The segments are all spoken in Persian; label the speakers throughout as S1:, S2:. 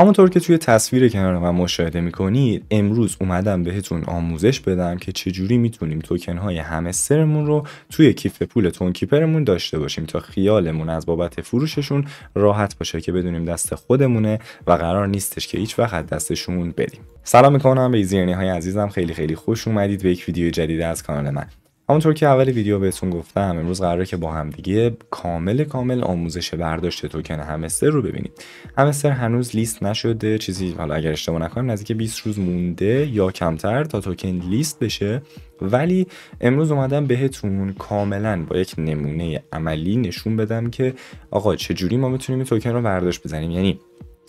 S1: همونطور که توی تصویر کنار من مشاهده میکنید امروز اومدم بهتون آموزش بدم که چجوری میتونیم توکن های سرمون رو توی کیف پول تونکیپرمون داشته باشیم تا خیالمون از بابت فروششون راحت باشه که بدونیم دست خودمونه و قرار نیستش که هیچ وقت دستشون بدیم سلام میکنم به ایزیرنی های عزیزم خیلی خیلی خوش اومدید به یک ویدیو جدید از کانال من همونطور که اول ویدیو بهتون گفتم امروز قراره که با همدیگه کامل کامل آموزش برداشت توکن همستر رو ببینیم همستر هنوز لیست نشده چیزی حالا اگر اشتباه نکنم نزدیک 20 روز مونده یا کمتر تا توکن لیست بشه ولی امروز اومدم بهتون کاملا با یک نمونه عملی نشون بدم که آقا چجوری ما میتونیم توکن رو برداشت بزنیم یعنی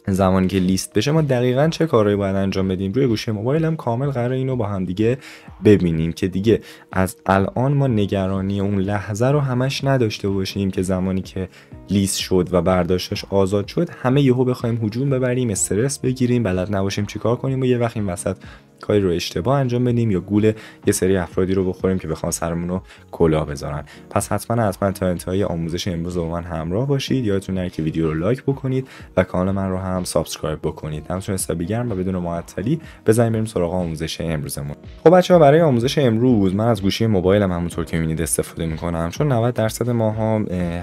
S1: زمانی که لیست بشه ما دقیقا چه کارهایی باید انجام بدیم روی گوشی موبایل هم کامل قرار اینو با هم دیگه ببینیم که دیگه از الان ما نگرانی اون لحظه رو همش نداشته باشیم که زمانی که لیست شد و برداشتش آزاد شد همه یهو بخوایم هجوم ببریم استرس بگیریم بلد نباشیم چیکار کنیم و یه وقت این وسط کاری رو اشتباه انجام بدیم یا گول یه سری افرادی رو بخوریم که بخوان سرمون رو کلا بذارن پس حتما حتما تا انتهای آموزش امروز با من همراه باشید یادتون نره که ویدیو رو لایک بکنید و کانال من رو هم سابسکرایب بکنید همچنین گرم و بدون معطلی بزنیم بریم سراغ آموزش امروزمون خب بچه‌ها برای آموزش امروز من از گوشی موبایلم همونطور که میبینید استفاده می‌کنم چون 90 درصد ماها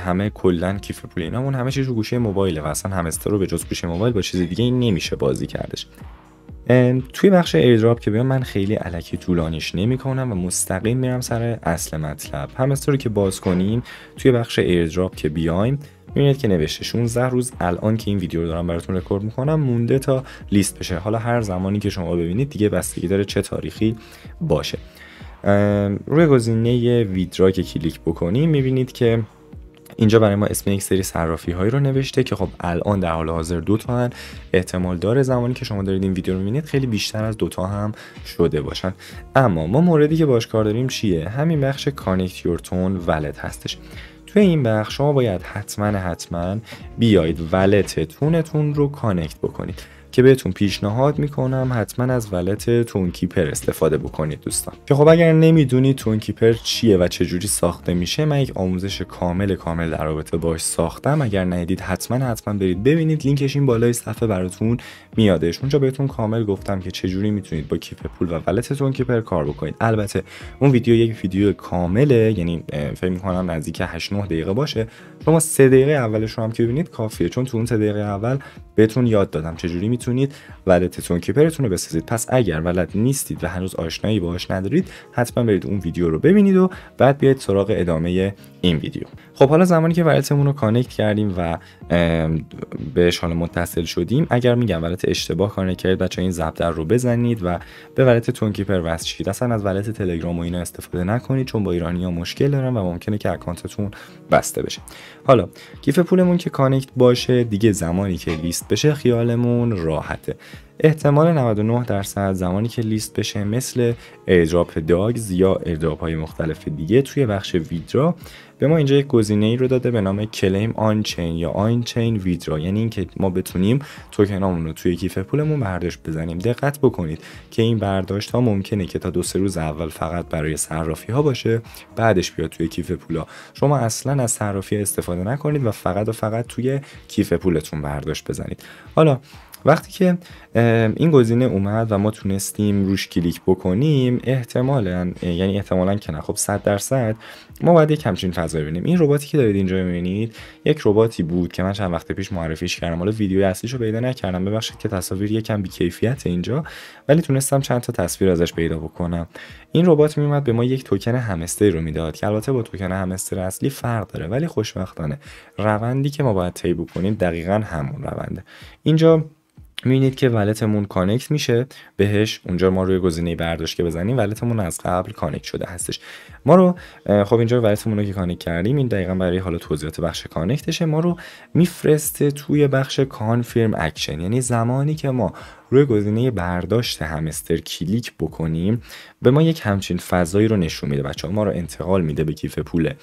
S1: همه کلا کیف پول همه چیز رو گوشی موبایل و اصلا همستر رو به جز گوشی موبایل با چیز دیگه نمیشه بازی کردش توی بخش ایردراپ که بیام من خیلی علکی طولانیش نمیکنم و مستقیم میرم سر اصل مطلب همستر رو که باز کنیم توی بخش ایردراپ که بیایم میبینید که نوشته 16 روز الان که این ویدیو رو دارم براتون رکورد میکنم مونده تا لیست بشه حالا هر زمانی که شما ببینید دیگه بستگی داره چه تاریخی باشه روی گزینه ویدرا که کلیک بکنیم میبینید که اینجا برای ما اسم یک سری صرافی هایی رو نوشته که خب الان در حال حاضر دو تا هن احتمال داره زمانی که شما دارید این ویدیو رو میبینید خیلی بیشتر از دوتا هم شده باشن اما ما موردی که باش کار داریم چیه همین بخش کانکت یور تون ولت هستش توی این بخش شما باید حتما حتما بیاید تونتون رو کانکت بکنید که بهتون پیشنهاد میکنم حتما از ولت تونکیپر استفاده بکنید دوستان که خب اگر نمیدونید تونکیپر چیه و چه جوری ساخته میشه من یک آموزش کامل کامل در رابطه باش ساختم اگر ندیدید حتما حتما برید ببینید لینکش این بالای صفحه براتون میادش اونجا بهتون کامل گفتم که چجوری میتونید با کیف پول و ولت تونکیپر کار بکنید البته اون ویدیو یک ویدیو کامله یعنی فکر میکنم نزدیک 8 9 دقیقه باشه شما 3 دقیقه اولش رو هم که ببینید کافیه چون تو اون 3 دقیقه اول بهتون یاد دادم چجوری میتونید ولت تون کیپرتون رو بسازید پس اگر ولت نیستید و هنوز آشنایی باهاش ندارید حتما برید اون ویدیو رو ببینید و بعد بیاید سراغ ادامه این ویدیو خب حالا زمانی که ولتمون رو کانکت کردیم و بهش حالا متصل شدیم اگر میگم ولت اشتباه کانکت کرد بچا این در رو بزنید و به ولت کیپر وصل شید اصلا از ولت تلگرام و اینا استفاده نکنید چون با ایرانی ها مشکل دارن و ممکنه که اکانتتون بسته بشه حالا کیف پولمون که کانکت باشه دیگه زمانی که لیست بشه خیالمون راحته احتمال 99 درصد زمانی که لیست بشه مثل ایدراپ داگز یا ایدراپ های مختلف دیگه توی بخش ویدرا به ما اینجا یک گزینه ای رو داده به نام کلیم آن چین یا آن چین ویدرا یعنی اینکه ما بتونیم توکنامون رو توی کیف پولمون برداشت بزنیم دقت بکنید که این برداشت ها ممکنه که تا دو سه روز اول فقط برای صرافی ها باشه بعدش بیاد توی کیف پولا شما اصلا از صرافی استفاده نکنید و فقط و فقط توی کیف پولتون برداشت بزنید حالا وقتی که این گزینه اومد و ما تونستیم روش کلیک بکنیم احتمالا یعنی احتمالا که نه خب 100 درصد ما باید یک همچین فضایی ببینیم این رباتی که دارید اینجا میبینید یک رباتی بود که من چند وقت پیش معرفیش کردم حالا ویدیو اصلیش رو پیدا نکردم ببخشید که تصاویر یکم کیفیت اینجا ولی تونستم چند تا تصویر ازش پیدا بکنم این ربات میومد به ما یک توکن همستر رو میداد که البته با توکن همستر اصلی فرق داره ولی خوشبختانه روندی که ما باید طی بکنیم دقیقا همون رونده اینجا میبینید که ولتمون کانکت میشه بهش اونجا ما روی گزینه برداشت که بزنیم ولتمون از قبل کانکت شده هستش ما رو خب اینجا ولتمون رو که کانکت کردیم این دقیقا برای حالا توضیحات بخش کانکتشه ما رو میفرسته توی بخش کانفرم اکشن یعنی زمانی که ما روی گزینه برداشت همستر کلیک بکنیم به ما یک همچین فضایی رو نشون میده بچه ها ما رو انتقال میده به کیف پوله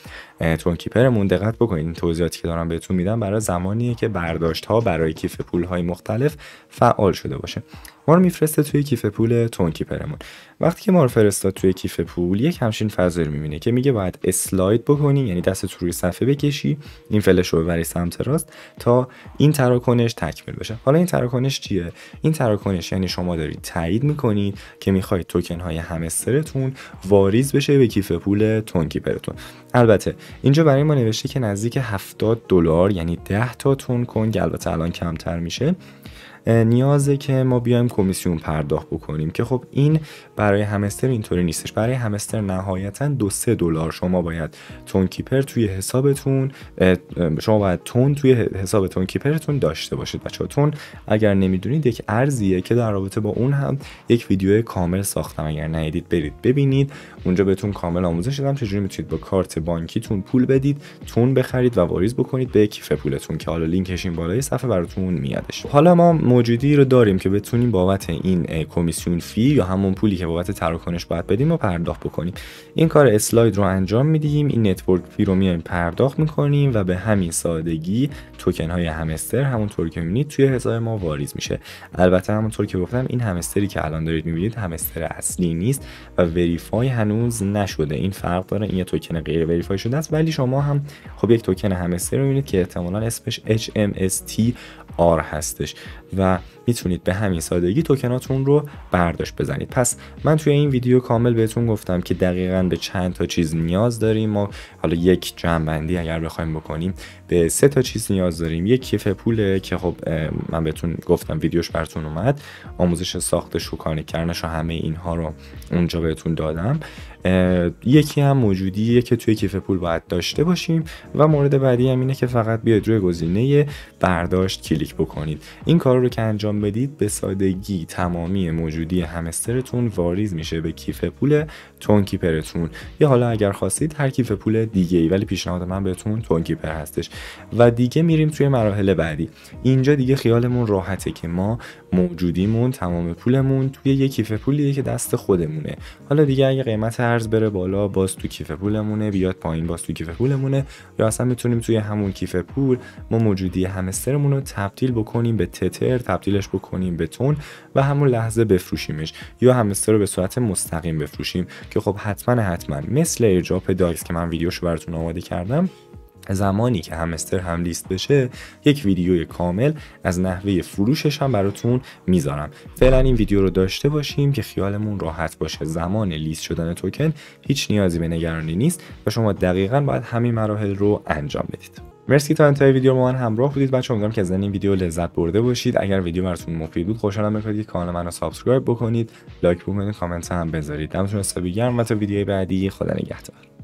S1: تون کیپرمون دقت بکنید این توضیحاتی که دارم بهتون میدم برای زمانیه که برداشت ها برای کیف پول های مختلف فعال شده باشه ما رو میفرسته توی کیف پول تون کیپرمون وقتی که ما رو فرستاد توی کیف پول یک همچین فضایی میبینه که میگه باید اسلاید بکنی یعنی دست روی صفحه بکشی این فلش رو ببری سمت راست تا این تراکنش تکمیل بشه حالا این تراکنش چیه این تراکنش یعنی شما دارید تایید میکنید که میخواید توکن های همسترتون واریز بشه به کیف پول تون البته اینجا برای ما نوشته که نزدیک 70 دلار یعنی 10 تا تون کن. البته الان کمتر میشه نیازه که ما بیایم کمیسیون پرداخت بکنیم که خب این برای همستر اینطوری نیستش برای همستر نهایتا دو سه دلار شما باید تون کیپر توی حسابتون شما باید تون توی حساب تون کیپرتون داشته باشید بچه تون اگر نمیدونید یک ارزیه که در رابطه با اون هم یک ویدیو کامل ساختم اگر ندیدید برید ببینید اونجا بهتون کامل آموزش دادم چجوری میتونید با کارت بانکیتون پول بدید تون بخرید و واریز بکنید به کیف پولتون که حالا لینکش این بالای صفحه براتون میادش حالا ما موجودی رو داریم که بتونیم بابت این کمیسیون فی یا همون پولی که بابت تراکنش باید بدیم و پرداخت بکنیم این کار اسلاید رو انجام میدیم این نتورک فی رو میایم پرداخت میکنیم و به همین سادگی توکن های همستر طور که میبینید توی حساب ما واریز میشه البته همونطور که گفتم این همستری که الان دارید میبینید همستر اصلی نیست و وریفای هنوز نشده این فرق داره این یه توکن غیر وریفای شده است ولی شما هم خب یک توکن همستر که احتمالا اسمش HMST آر هستش و میتونید به همین سادگی توکناتون رو برداشت بزنید پس من توی این ویدیو کامل بهتون گفتم که دقیقا به چند تا چیز نیاز داریم ما حالا یک جنبندی اگر بخوایم بکنیم به سه تا چیز نیاز داریم یک کیف پوله که خب من بهتون گفتم ویدیوش براتون اومد آموزش ساخت شوکانه کرنش و همه اینها رو اونجا بهتون دادم یکی هم موجودیه که توی کیف پول باید داشته باشیم و مورد بعدی هم اینه که فقط بیاید روی گزینه برداشت کلیک بکنید این کار رو که انجام بدید به سادگی تمامی موجودی همسترتون واریز میشه به کیف پول تونکیپرتون یا حالا اگر خواستید هر کیف پول دیگه ای ولی پیشنهاد من بهتون تونکیپر هستش و دیگه میریم توی مراحل بعدی اینجا دیگه خیالمون راحته که ما موجودیمون تمام پولمون توی یک کیف پولیه که دست خودمونه حالا دیگه اگه قیمت بره بالا باز تو کیف پولمونه بیاد پایین باز تو کیف پولمونه یا اصلا میتونیم توی همون کیف پول ما موجودی همسترمون رو تبدیل بکنیم به تتر تبدیلش بکنیم به تون و همون لحظه بفروشیمش یا همستر رو به صورت مستقیم بفروشیم که خب حتما حتما مثل ایرجاپ داکس که من ویدیوشو براتون آماده کردم زمانی که همستر هم لیست بشه یک ویدیوی کامل از نحوه فروشش هم براتون میذارم فعلا این ویدیو رو داشته باشیم که خیالمون راحت باشه زمان لیست شدن توکن هیچ نیازی به نگرانی نیست و شما دقیقا باید همین مراحل رو انجام بدید مرسی تا انتهای ویدیو با من همراه بودید بچه امیدوارم که از این ویدیو لذت برده باشید اگر ویدیو براتون مفید بود خوشحالم میکنید که کانال منو سابسکرایب بکنید لایک بکنید کامنت هم بذارید دمتون حسابی و تا ویدیوی بعدی خدا نگهدار